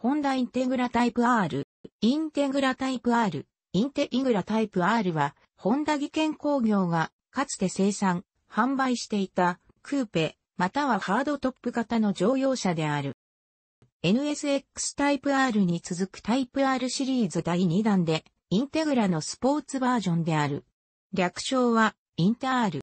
ホンダインテグラタイプ R、インテグラタイプ R、インテイグラタイプ R は、ホンダ技研工業が、かつて生産、販売していた、クーペ、またはハードトップ型の乗用車である。NSX タイプ R に続くタイプ R シリーズ第2弾で、インテグラのスポーツバージョンである。略称は、インタール。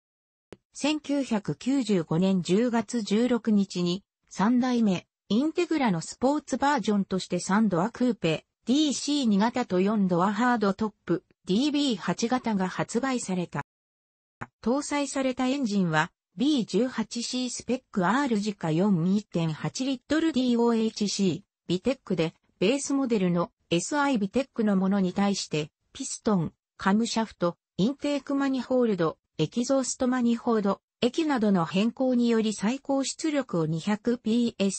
1995年10月16日に、3代目、インテグラのスポーツバージョンとして3ドアクーペ、DC2 型と4ドアハードトップ、DB8 型が発売された。搭載されたエンジンは B18C スペック R 時価4.1リットル DOHC ビテックでベースモデルの SI ビテックのものに対してピストン、カムシャフト、インテークマニホールド、エキゾーストマニホールド、液などの変更により最高出力を 200PS、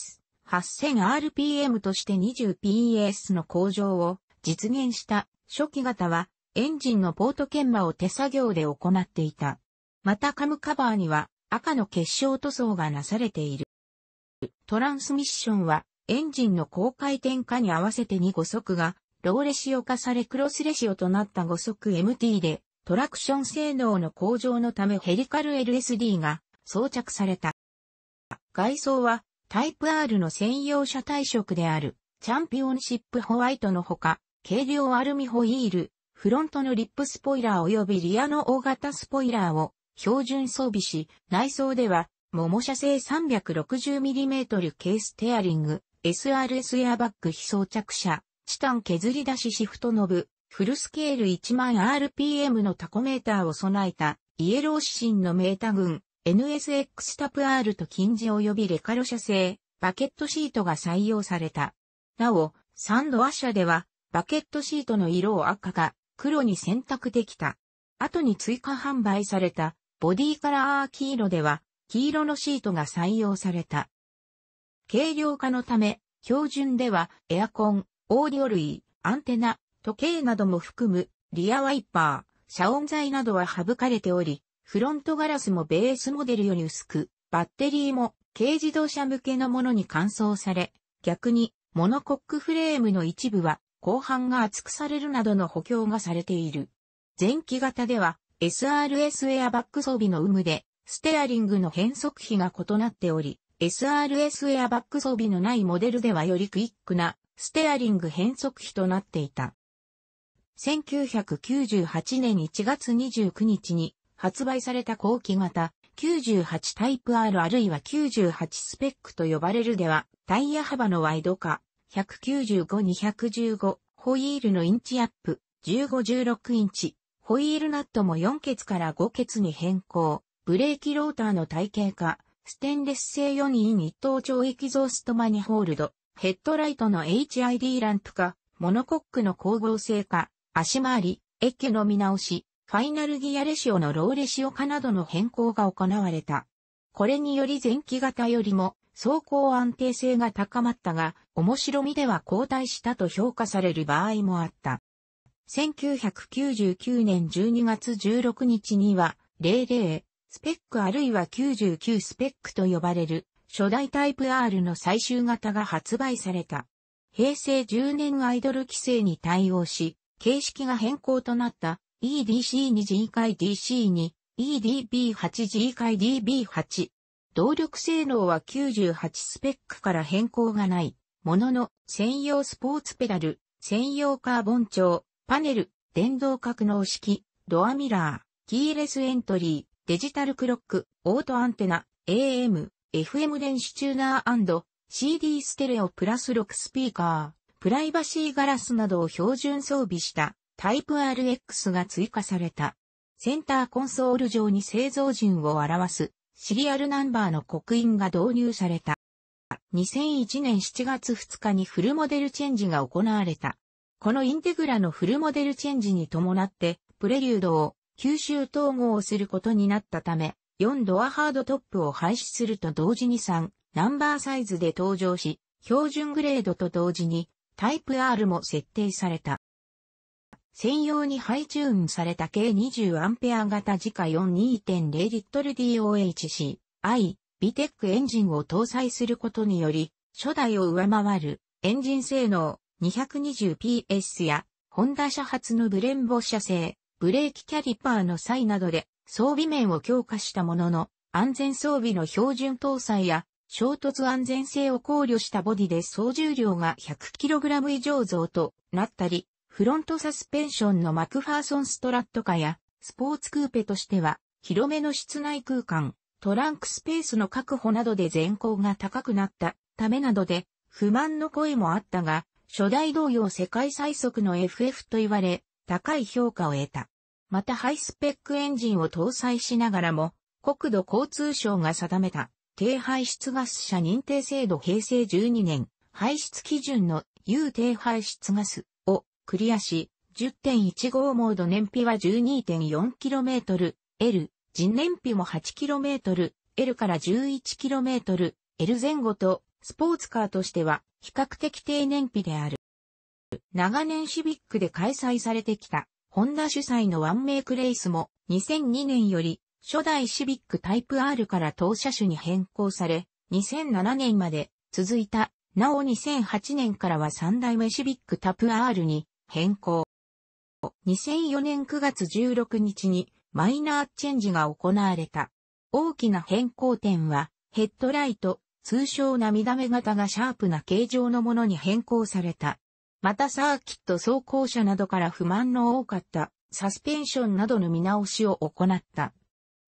8000rpm として 20ps の向上を実現した初期型はエンジンのポート研磨を手作業で行っていた。またカムカバーには赤の結晶塗装がなされている。トランスミッションはエンジンの高回転化に合わせて2。5速がローレシオ化されクロスレシオとなった5速 MT でトラクション性能の向上のためヘリカル LSD が装着された。外装はタイプ R の専用車体色である、チャンピオンシップホワイトのほか、軽量アルミホイール、フロントのリップスポイラー及びリアの大型スポイラーを標準装備し、内装では、桃車製 360mm ーステアリング、SRS エアバッグ非装着車、チタン削り出しシフトノブ、フルスケール1万 RPM のタコメーターを備えた、イエロー指針のメータ群、NSX タプ R と近似及びレカロ社製、バケットシートが採用された。なお、サンドア社では、バケットシートの色を赤か黒に選択できた。後に追加販売された、ボディカラー黄色では、黄色のシートが採用された。軽量化のため、標準では、エアコン、オーディオ類、アンテナ、時計なども含む、リアワイパー、遮音材などは省かれており、フロントガラスもベースモデルより薄く、バッテリーも軽自動車向けのものに換装され、逆にモノコックフレームの一部は後半が厚くされるなどの補強がされている。前期型では SRS エアバッグ装備の有無でステアリングの変速比が異なっており、SRS エアバッグ装備のないモデルではよりクイックなステアリング変速比となっていた。1998年1月29日に発売された後期型、98タイプ R あるいは98スペックと呼ばれるでは、タイヤ幅のワイド化、195-215、ホイールのインチアップ、15-16インチ、ホイールナットも4ケツから5ケツに変更、ブレーキローターの体系化、ステンレス製4人一等長エキゾーストマニホールド、ヘッドライトの HID ランプ化、モノコックの光合成化、足回り、エッケの見直し、ファイナルギアレシオのローレシオ化などの変更が行われた。これにより前期型よりも走行安定性が高まったが、面白みでは後退したと評価される場合もあった。1999年12月16日には、00スペックあるいは99スペックと呼ばれる初代タイプ R の最終型が発売された。平成10年アイドル規制に対応し、形式が変更となった EDC2G 回 DC2、EDB8G 回 DB8。動力性能は98スペックから変更がない。ものの、専用スポーツペダル、専用カーボン調、パネル、電動格納式、ドアミラー、キーレスエントリー、デジタルクロック、オートアンテナ、AM、FM 電子チューナー &CD ステレオプラス6スピーカー、プライバシーガラスなどを標準装備したタイプ RX が追加された。センターコンソール上に製造順を表すシリアルナンバーの刻印が導入された。2001年7月2日にフルモデルチェンジが行われた。このインテグラのフルモデルチェンジに伴って、プレリュードを吸収統合することになったため、4ドアハードトップを廃止すると同時に3ナンバーサイズで登場し、標準グレードと同時にタイプ R も設定された。専用にハイチューンされた計2 0ア型自家4 2 0ル d o h c I、ビテックエンジンを搭載することにより、初代を上回るエンジン性能 220PS や、ホンダ車発のブレンボ車製、ブレーキキャリパーの際などで装備面を強化したものの、安全装備の標準搭載や、衝突安全性を考慮したボディで総重量が 100kg 以上増となったり、フロントサスペンションのマクファーソンストラット化や、スポーツクーペとしては、広めの室内空間、トランクスペースの確保などで全高が高くなったためなどで、不満の声もあったが、初代同様世界最速の FF と言われ、高い評価を得た。またハイスペックエンジンを搭載しながらも、国土交通省が定めた、低排出ガス車認定制度平成12年、排出基準の有低排出ガスクリアし、10.15モード燃費は 12.4km、L、人燃費も 8km、L から 11km、L 前後と、スポーツカーとしては、比較的低燃費である。長年シビックで開催されてきた、ホンダ主催のワンメイクレースも、2002年より、初代シビックタイプ R から当社種に変更され、2007年まで続いた、なお2008年からは3代目シビックタプ R に変更。2004年9月16日にマイナーチェンジが行われた。大きな変更点は、ヘッドライト、通称涙目型がシャープな形状のものに変更された。またサーキット走行車などから不満の多かったサスペンションなどの見直しを行った。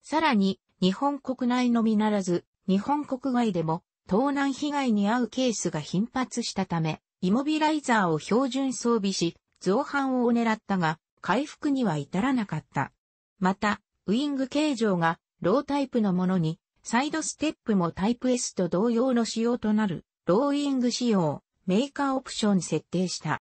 さらに、日本国内のみならず、日本国外でも盗難被害に遭うケースが頻発したため、イモビライザーを標準装備し、造反を狙ったが、回復には至らなかった。また、ウィング形状がロータイプのものに、サイドステップもタイプ S と同様の仕様となる、ローイング仕様、メーカーオプション設定した。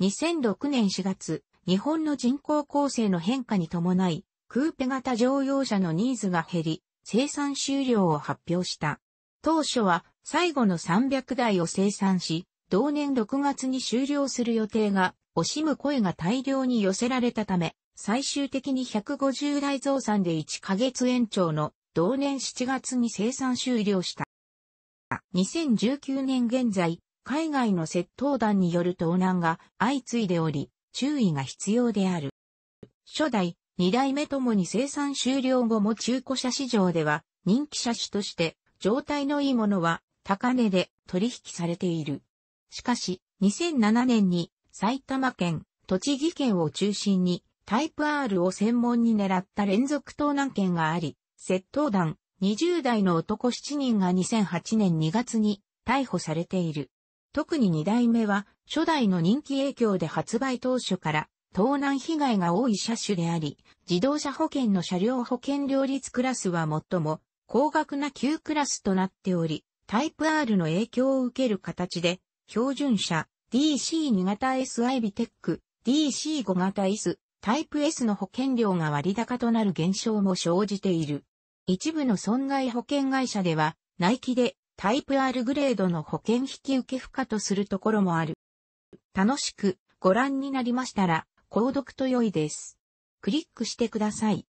2006年4月、日本の人口構成の変化に伴い、クーペ型乗用車のニーズが減り、生産終了を発表した。当初は最後の300台を生産し、同年6月に終了する予定が惜しむ声が大量に寄せられたため、最終的に150台増産で1ヶ月延長の同年7月に生産終了した。2019年現在、海外の窃盗団による盗難が相次いでおり、注意が必要である。初代、二代目ともに生産終了後も中古車市場では人気車種として状態のいいものは高値で取引されている。しかし、2007年に埼玉県、栃木県を中心に、タイプ R を専門に狙った連続盗難件があり、窃盗団、20代の男7人が2008年2月に逮捕されている。特に2代目は、初代の人気影響で発売当初から、盗難被害が多い車種であり、自動車保険の車両保険料率クラスは最も高額な9クラスとなっており、タイプ R の影響を受ける形で、標準車、DC2 型 S i ビテック、DC5 型 S、タイプ S の保険料が割高となる現象も生じている。一部の損害保険会社では、イキでタイプ R グレードの保険引き受け不可とするところもある。楽しくご覧になりましたら、購読と良いです。クリックしてください。